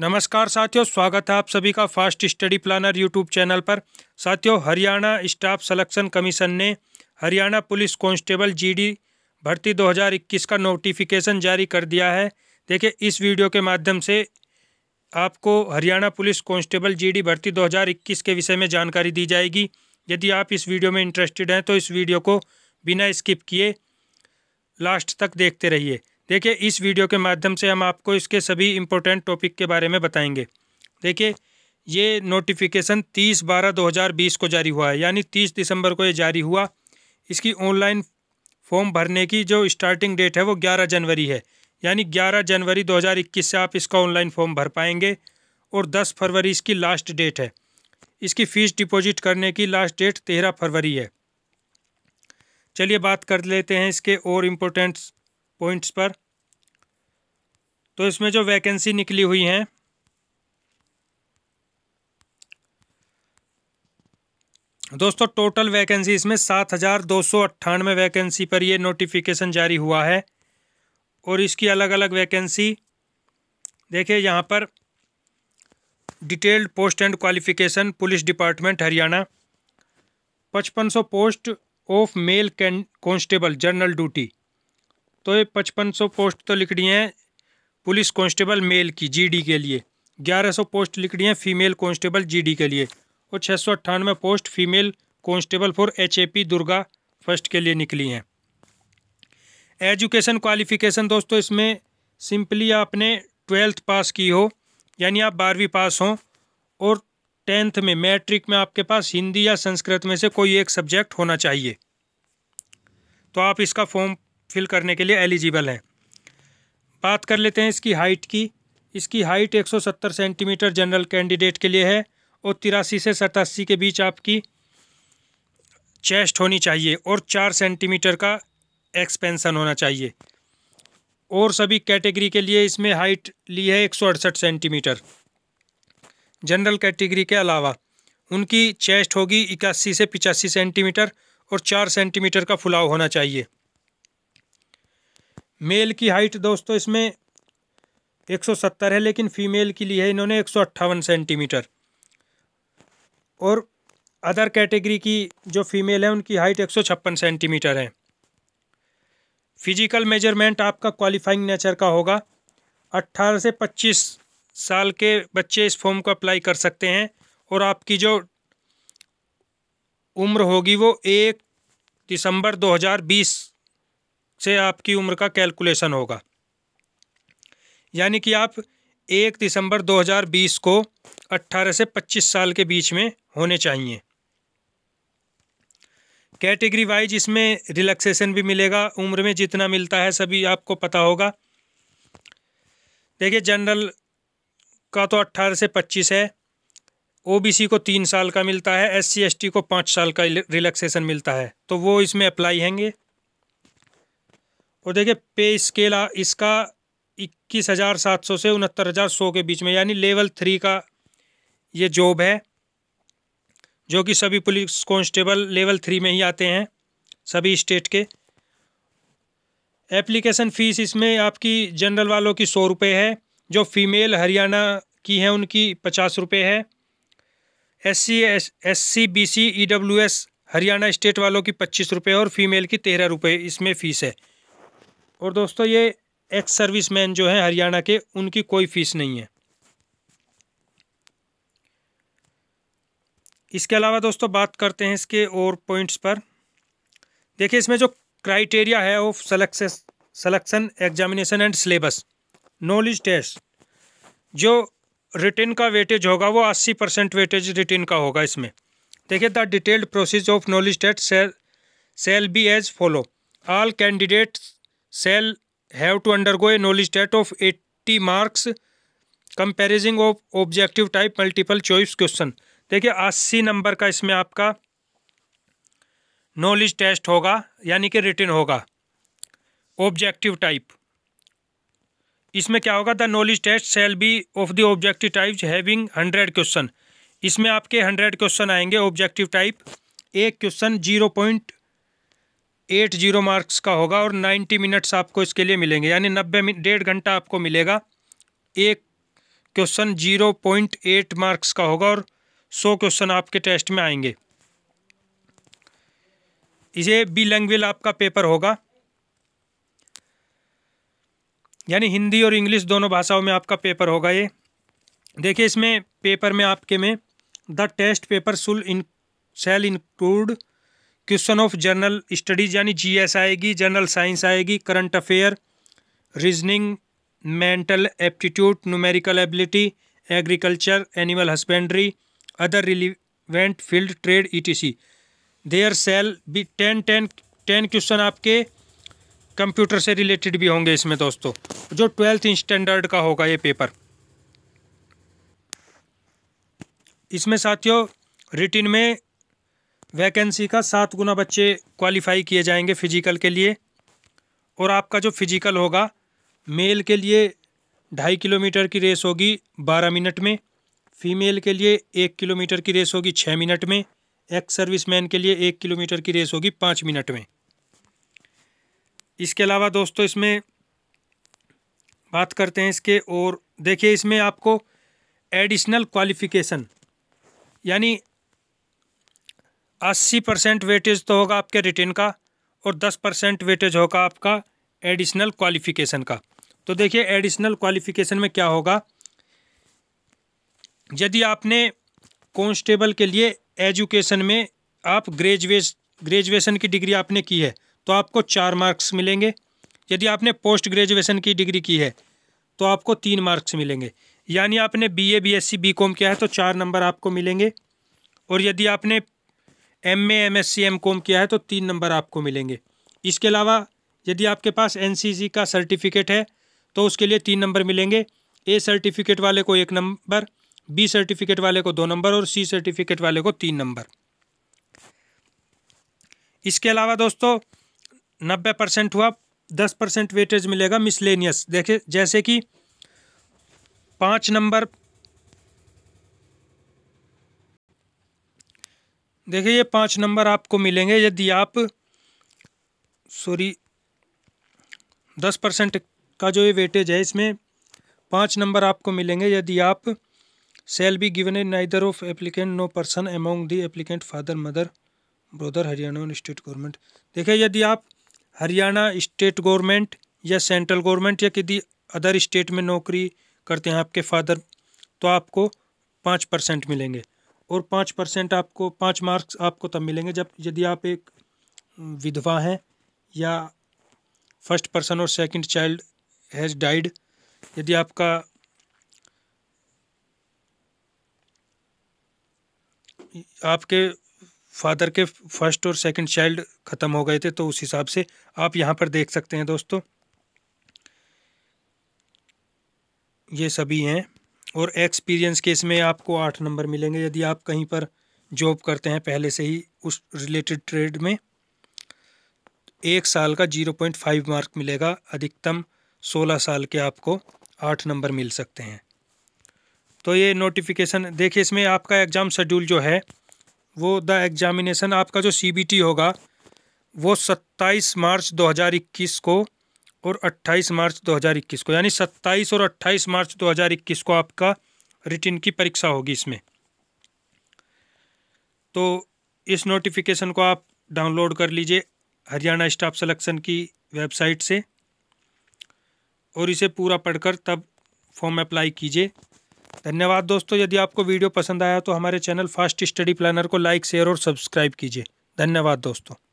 नमस्कार साथियों स्वागत है आप सभी का Fast Study Planner YouTube channel पर साथियों हरियाणा स्टाफ सिलेक्शन कमीशन ने हरियाणा पुलिस कांस्टेबल जीडी भर्ती 2021 का नोटिफिकेशन जारी कर दिया है देखिए इस वीडियो के माध्यम से आपको हरियाणा पुलिस कांस्टेबल जीडी भर्ती 2021 के विषय में जानकारी दी जाएगी यदि आप इस वीडियो में इंटरेस्टेड हैं तो इस वीडियो को बिना स्किप किए लास्ट तक देखते रहिए देखिए इस वीडियो के माध्यम से हम आपको इसके सभी इम्पोर्टेंट टॉपिक के बारे में बताएंगे देखिए ये नोटिफिकेशन तीस बारह दो हज़ार बीस को जारी हुआ है यानी तीस दिसंबर को ये जारी हुआ इसकी ऑनलाइन फॉर्म भरने की जो स्टार्टिंग डेट है वो ग्यारह जनवरी है यानी ग्यारह जनवरी दो हज़ार इक्कीस से आप इसका ऑनलाइन फॉर्म भर पाएंगे और दस फरवरी इसकी लास्ट डेट है इसकी फ़ीस डिपॉजिट करने की लास्ट डेट तेरह फरवरी है चलिए बात कर लेते हैं इसके और इम्पोर्टेंट्स पॉइंट्स पर तो इसमें जो वैकेंसी निकली हुई हैं दोस्तों टोटल वैकेंसी इसमें सात हज़ार दो सौ अट्ठानवे वैकेंसी पर यह नोटिफिकेशन जारी हुआ है और इसकी अलग अलग वैकेंसी देखिए यहाँ पर detailed post and qualification police department Haryana पचपन सौ post of male constable general duty तो ये पचपन सौ पोस्ट तो लिख रही हैं पुलिस कांस्टेबल मेल की जीडी के लिए 1100 पोस्ट लिख रही हैं फीमेल कांस्टेबल जीडी के लिए और छः सौ अट्ठानवे post female constable for HAP Durga first के लिए निकली हैं एजुकेशन क्वालिफिकेशन दोस्तों इसमें सिंपली आपने ट्वेल्थ पास की हो यानी आप बारहवीं पास हों और टेंथ में मैट्रिक में आपके पास हिंदी या संस्कृत में से कोई एक सब्जेक्ट होना चाहिए तो आप इसका फॉर्म फिल करने के लिए एलिजिबल हैं बात कर लेते हैं इसकी हाइट की इसकी हाइट 170 सेंटीमीटर जनरल कैंडिडेट के लिए है और तिरासी से सतासी के बीच आपकी चेस्ट होनी चाहिए और चार सेंटीमीटर का एक्सपेंसन होना चाहिए और सभी कैटेगरी के लिए इसमें हाइट ली है एक सेंटीमीटर जनरल कैटेगरी के अलावा उनकी चेस्ट होगी इक्यासी से पिचासी सेंटीमीटर और चार सेंटीमीटर का फुलाव होना चाहिए मेल की हाइट दोस्तों इसमें 170 है लेकिन फीमेल के लिए है इन्होंने एक सेंटीमीटर और अदर कैटेगरी की जो फीमेल है उनकी हाइट एक सेंटीमीटर है फिजिकल मेजरमेंट आपका क्वालिफाइंग नेचर का होगा 18 से 25 साल के बच्चे इस फॉर्म को अप्लाई कर सकते हैं और आपकी जो उम्र होगी वो एक दिसंबर से आपकी उम्र का कैलकुलेशन होगा यानी कि आप एक दिसंबर 2020 को 18 से 25 साल के बीच में होने चाहिए कैटेगरी वाइज इसमें रिलैक्सेशन भी मिलेगा उम्र में जितना मिलता है सभी आपको पता होगा देखिए जनरल का तो 18 से 25 है ओबीसी को तीन साल का मिलता है एससी एसटी को पाँच साल का रिलैक्सेशन मिलता है तो वो इसमें अप्लाई होंगे और देखिए पे स्केल इसका इक्कीस हज़ार सात सौ से उनहत्तर हज़ार सौ के बीच में यानी लेवल थ्री का ये जॉब है जो कि सभी पुलिस कांस्टेबल लेवल थ्री में ही आते हैं सभी स्टेट के एप्लीकेशन फ़ीस इसमें आपकी जनरल वालों की सौ रुपये है जो फीमेल हरियाणा की हैं उनकी पचास रुपये है S C S S C B C E W S Haryana state वालों की पच्चीस रुपये और फीमेल की तेरह रुपये इसमें फ़ीस है और दोस्तों ये एक्स सर्विस मैन जो है हरियाणा के उनकी कोई फीस नहीं है इसके अलावा दोस्तों बात करते हैं इसके और पॉइंट्स पर देखिए इसमें जो क्राइटेरिया है ऑफ सलेक्सेस selection examination and syllabus knowledge test जो रिटेन का वेटेज होगा वो 80 परसेंट वेटेज रिटेन का होगा इसमें देखिए the detailed process of knowledge test shall shall be as follow all candidates have to undergo a knowledge टेट of eighty marks comprising of objective type multiple choice question देखिए अस्सी number का इसमें आपका नॉलेज टेस्ट होगा यानी कि return होगा ऑब्जेक्टिव टाइप इसमें क्या होगा the knowledge test shall be of the objective type having hundred question इसमें आपके हंड्रेड क्वेश्चन आएंगे ऑब्जेक्टिव टाइप एक question zero point eight zero marks का होगा और नाइन्टी मिनट्स आपको इसके लिए मिलेंगे यानी नब्बे डेढ़ घंटा आपको मिलेगा एक question zero point eight marks का होगा और सौ क्वेश्चन आपके टेस्ट में आएंगे इसे बी लैंग्वेज आपका पेपर होगा यानी हिंदी और इंग्लिश दोनों भाषाओं में आपका पेपर होगा ये देखिए इसमें पेपर में आपके में the test paper shall in shall include question of general studies यानी जीएस आएगी जनरल साइंस आएगी current affair reasoning mental aptitude numerical ability agriculture animal husbandry other relevant field trade etc there shall भी ten ten ten question आपके computer से related भी होंगे इसमें दोस्तों जो ट्वेल्थ स्टैंडर्ड का होगा ये पेपर इसमें साथियों रिटिन में वैकेंसी का सात गुना बच्चे क्वालिफाई किए जाएंगे फिजिकल के लिए और आपका जो फिजिकल होगा मेल के लिए ढाई किलोमीटर की रेस होगी बारह मिनट में फीमेल के लिए एक किलोमीटर की रेस होगी छः मिनट में एक्स सर्विसमैन के लिए एक किलोमीटर की रेस होगी पाँच मिनट में इसके अलावा दोस्तों इसमें बात करते हैं इसके और देखिए इसमें आपको एडिशनल क्वालिफिकेशन यानी अस्सी परसेंट वेटेज तो होगा आपके रिटेन का और दस परसेंट वेटेज होगा आपका एडिशनल क्वालिफिकेशन का तो देखिए एडिशनल क्वालिफिकेशन में क्या होगा यदि आपने कॉन्स्टेबल के लिए एजुकेशन में आप ग्रेजुएस ग्रेजुएशन की डिग्री आपने की है तो आपको चार मार्क्स मिलेंगे यदि आपने पोस्ट ग्रेजुएशन की डिग्री की है तो आपको तीन मार्क्स मिलेंगे यानी आपने B A B S C B com किया है तो चार नंबर आपको मिलेंगे और यदि आपने M A M S C M com किया है तो तीन नंबर आपको मिलेंगे इसके अलावा यदि आपके पास एन सी सी का सर्टिफिकेट है तो उसके लिए तीन नंबर मिलेंगे ए सर्टिफिकेट वाले को एक नंबर बी सर्टिफिकेट वाले को दो नंबर और सी सर्टिफिकेट वाले को तीन नंबर इसके अलावा दोस्तों नब्बे परसेंट हुआ दस परसेंट वेटेज मिलेगा मिसलेनियस देखिए जैसे कि पाँच नंबर देखिए ये पाँच नंबर आपको मिलेंगे यदि आप सॉरी दस परसेंट का जो ये वेटेज है इसमें पाँच नंबर आपको मिलेंगे यदि आप shall be given in neither of applicant no person among the applicant father mother brother Haryana state government देखिए यदि आप हरियाणा स्टेट गवर्नमेंट या सेंट्रल गवर्नमेंट या किसी अदर स्टेट में नौकरी करते हैं आपके फादर तो आपको पाँच परसेंट मिलेंगे और पाँच परसेंट आपको पाँच मार्क्स आपको तब मिलेंगे जब यदि आप एक विधवा हैं या फर्स्ट पर्सन और सेकंड चाइल्ड हैज़ डाइड यदि आपका आपके फादर के फर्स्ट और सेकंड चाइल्ड ख़त्म हो गए थे तो उस हिसाब से आप यहाँ पर देख सकते हैं दोस्तों ये सभी हैं और एक्सपीरियंस के इसमें आपको आठ नंबर मिलेंगे यदि आप कहीं पर जॉब करते हैं पहले से ही उस रिलेटेड ट्रेड में एक साल का जीरो पॉइंट फाइव मार्क मिलेगा अधिकतम सोलह साल के आपको आठ नंबर मिल सकते हैं तो ये नोटिफिकेशन देखिए इसमें आपका एग्ज़ाम शेड्यूल जो है वो द एग्ज़ामिनेशन आपका जो सी होगा वो सत्ताईस मार्च दो को और 28 मार्च 2021 को यानी 27 और 28 मार्च 2021 को आपका रिटिन की परीक्षा होगी इसमें तो इस नोटिफिकेशन को आप डाउनलोड कर लीजिए हरियाणा स्टाफ सिलेक्शन की वेबसाइट से और इसे पूरा पढ़कर तब फॉर्म अप्लाई कीजिए धन्यवाद दोस्तों यदि आपको वीडियो पसंद आया तो हमारे चैनल फास्ट स्टडी प्लानर को लाइक शेयर और सब्सक्राइब कीजिए धन्यवाद दोस्तों